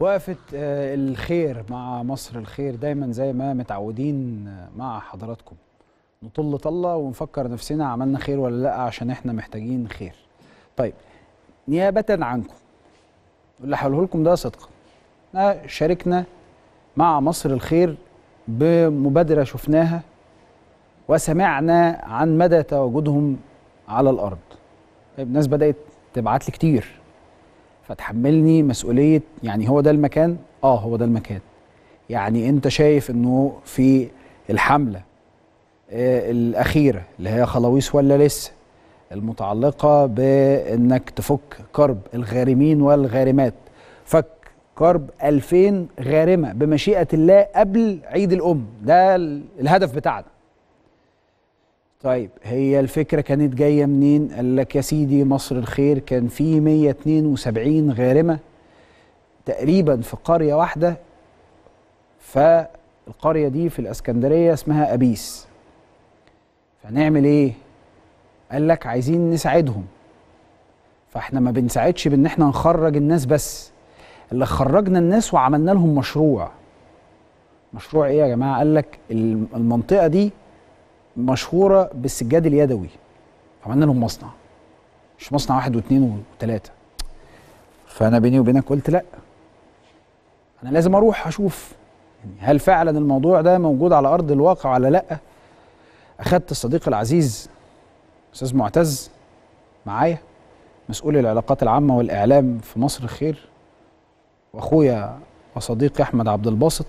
وقفة آه، الخير مع مصر الخير دايما زي ما متعودين آه، مع حضراتكم نطل طلة ونفكر نفسنا عملنا خير ولا لا عشان احنا محتاجين خير طيب نيابة عنكم اللي هقوله لكم ده صدقا احنا شاركنا مع مصر الخير بمبادرة شفناها وسمعنا عن مدى تواجدهم على الأرض طيب، الناس بدأت تبعت لي كتير فتحملني مسؤوليه يعني هو ده المكان اه هو ده المكان يعني انت شايف انه في الحمله آه الاخيره اللي هي خلاويص ولا لسه المتعلقه بانك تفك كرب الغارمين والغارمات فك كرب 2000 غارمه بمشيئه الله قبل عيد الام ده الهدف بتاعنا طيب هي الفكره كانت جايه منين؟ قال لك يا سيدي مصر الخير كان في 172 غارمه تقريبا في قريه واحده فالقريه دي في الاسكندريه اسمها ابيس فنعمل ايه؟ قال لك عايزين نساعدهم فاحنا ما بنساعدش بان احنا نخرج الناس بس اللي خرجنا الناس وعملنا لهم مشروع مشروع ايه يا جماعه؟ قال لك المنطقه دي مشهوره بالسجاد اليدوي عملنا لهم مصنع مش مصنع واحد واثنين وثلاثه فانا بيني وبينك قلت لا انا لازم اروح اشوف يعني هل فعلا الموضوع ده موجود على ارض الواقع ولا لا اخدت الصديق العزيز استاذ معتز معايا مسؤول العلاقات العامه والاعلام في مصر الخير واخويا وصديقي احمد عبد الباسط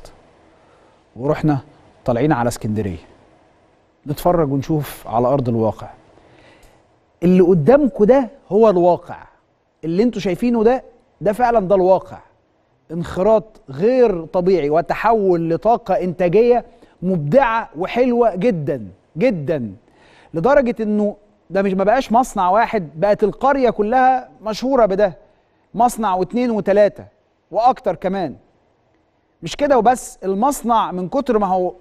ورحنا طالعين على اسكندريه نتفرج ونشوف على ارض الواقع اللي قدامكم ده هو الواقع اللي انتوا شايفينه ده ده فعلا ده الواقع انخراط غير طبيعي وتحول لطاقه انتاجيه مبدعه وحلوه جدا جدا لدرجه انه ده مش ما بقاش مصنع واحد بقت القريه كلها مشهوره بده مصنع واثنين وثلاثه واكتر كمان مش كده وبس المصنع من كتر ما هو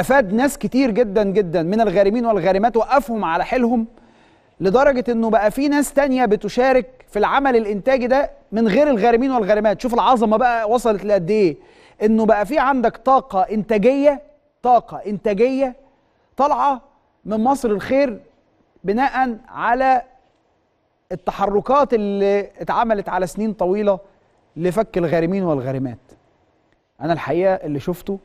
افاد ناس كتير جدا جدا من الغارمين والغارمات وقفهم على حيلهم لدرجه انه بقى في ناس تانية بتشارك في العمل الانتاجي ده من غير الغارمين والغارمات شوف العظمه بقى وصلت لقد ايه انه بقى في عندك طاقه انتاجيه طاقه انتاجيه طالعه من مصر الخير بناء على التحركات اللي اتعملت على سنين طويله لفك الغارمين والغارمات انا الحقيقه اللي شفته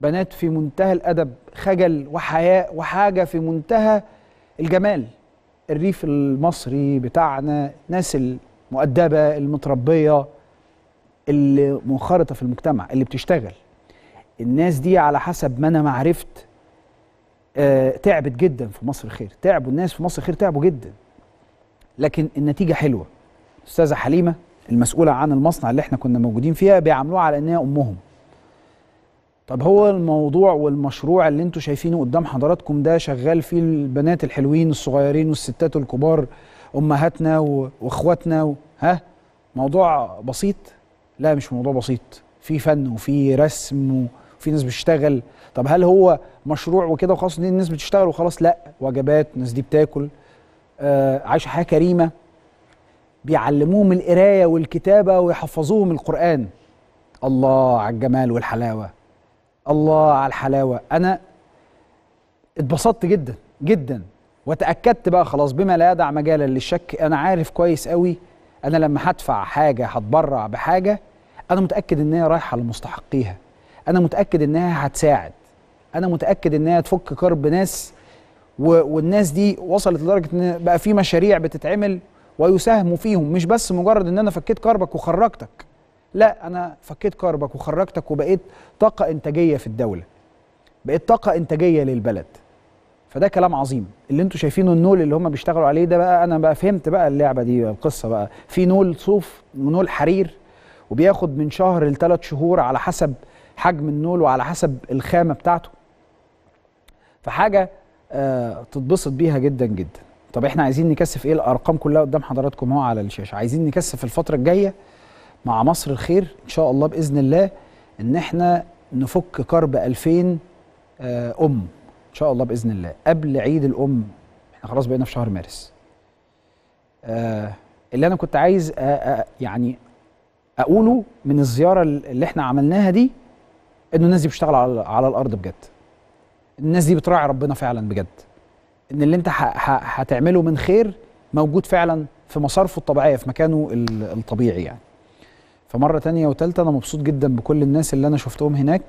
بنات في منتهى الادب خجل وحياء وحاجه في منتهى الجمال الريف المصري بتاعنا ناس المؤدبه المتربيه اللي منخرطه في المجتمع اللي بتشتغل الناس دي على حسب ما انا ما عرفت آه تعبت جدا في مصر خير تعبوا الناس في مصر خير تعبوا جدا لكن النتيجه حلوه استاذه حليمه المسؤوله عن المصنع اللي احنا كنا موجودين فيها بيعاملوها على انها امهم طب هو الموضوع والمشروع اللي انتوا شايفينه قدام حضراتكم ده شغال فيه البنات الحلوين الصغيرين والستات الكبار امهاتنا واخواتنا و... ها موضوع بسيط لا مش موضوع بسيط في فن وفي رسم وفي ناس بتشتغل طب هل هو مشروع وكده وخلاص دي الناس بتشتغل وخلاص لا وجبات الناس دي بتاكل آه عايشه حياه كريمه بيعلموهم القرايه والكتابه ويحفظوهم القران الله على الجمال والحلاوه الله على الحلاوه انا اتبسطت جدا جدا وتاكدت بقى خلاص بما لا يدع مجالا للشك انا عارف كويس قوي انا لما هدفع حاجه هتبرع بحاجه انا متاكد ان هي رايحه لمستحقيها انا متاكد انها هتساعد انا متاكد انها تفك كرب ناس و... والناس دي وصلت لدرجه ان بقى في مشاريع بتتعمل ويساهموا فيهم مش بس مجرد ان انا فكيت كربك وخرجتك لا انا فكيت كربك وخرجتك وبقيت طاقه انتاجيه في الدوله بقيت طاقه انتاجيه للبلد فده كلام عظيم اللي انتم شايفينه النول اللي هم بيشتغلوا عليه ده بقى انا بقى فهمت بقى اللعبه دي القصه بقى في نول صوف ونول حرير وبياخد من شهر لثلاث شهور على حسب حجم النول وعلى حسب الخامه بتاعته فحاجه آه تتبسط بيها جدا جدا طب احنا عايزين نكثف ايه الارقام كلها قدام حضراتكم اهو على الشاشه عايزين نكثف الفتره الجايه مع مصر الخير ان شاء الله باذن الله ان احنا نفك كرب 2000 آه، ام ان شاء الله باذن الله قبل عيد الام احنا خلاص بقينا في شهر مارس آه، اللي انا كنت عايز آه، يعني اقوله من الزياره اللي احنا عملناها دي انه الناس دي بتشتغل على, على الارض بجد الناس دي بتراعي ربنا فعلا بجد ان اللي انت هتعمله من خير موجود فعلا في مصارفه الطبيعيه في مكانه الطبيعي يعني فمره تانية وتالتة انا مبسوط جدا بكل الناس اللي انا شفتهم هناك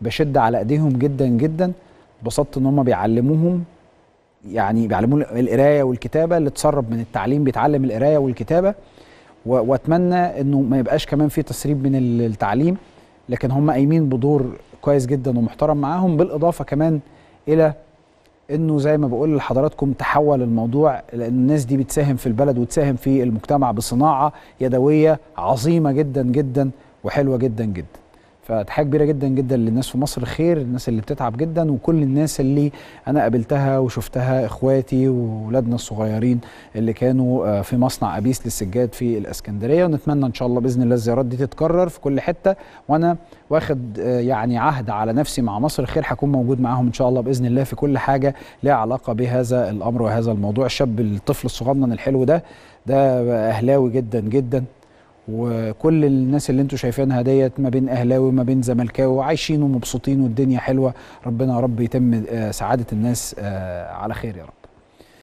بشد على ايديهم جدا جدا اتبسطت ان هم بيعلموهم يعني بيعلموا القرايه والكتابه اللي اتسرب من التعليم بيتعلم القرايه والكتابه واتمنى انه ما يبقاش كمان في تسريب من التعليم لكن هم قايمين بدور كويس جدا ومحترم معاهم بالاضافه كمان الى انه زي ما بقول لحضراتكم تحول الموضوع لان الناس دي بتساهم في البلد وتساهم في المجتمع بصناعه يدويه عظيمه جدا جدا وحلوه جدا جدا فتحيه كبيره جدا جدا للناس في مصر خير الناس اللي بتتعب جدا وكل الناس اللي انا قابلتها وشفتها اخواتي واولادنا الصغيرين اللي كانوا آه، في مصنع ابيس للسجاد في الاسكندريه ونتمنى ان شاء الله باذن الله الزيارات دي تتكرر في كل حته وانا واخد آه، يعني عهد على نفسي مع مصر خير هكون موجود معاهم ان شاء الله باذن الله في كل حاجه ليها علاقه بهذا الامر وهذا الموضوع الشاب الطفل الصغنن الحلو ده ده اهلاوي جدا جدا وكل الناس اللي انتم شايفينها ديت ما بين اهلاوي وما بين زملكاوي وعايشين ومبسوطين والدنيا حلوه ربنا يا رب يتم آه، سعاده الناس آه، على خير يا رب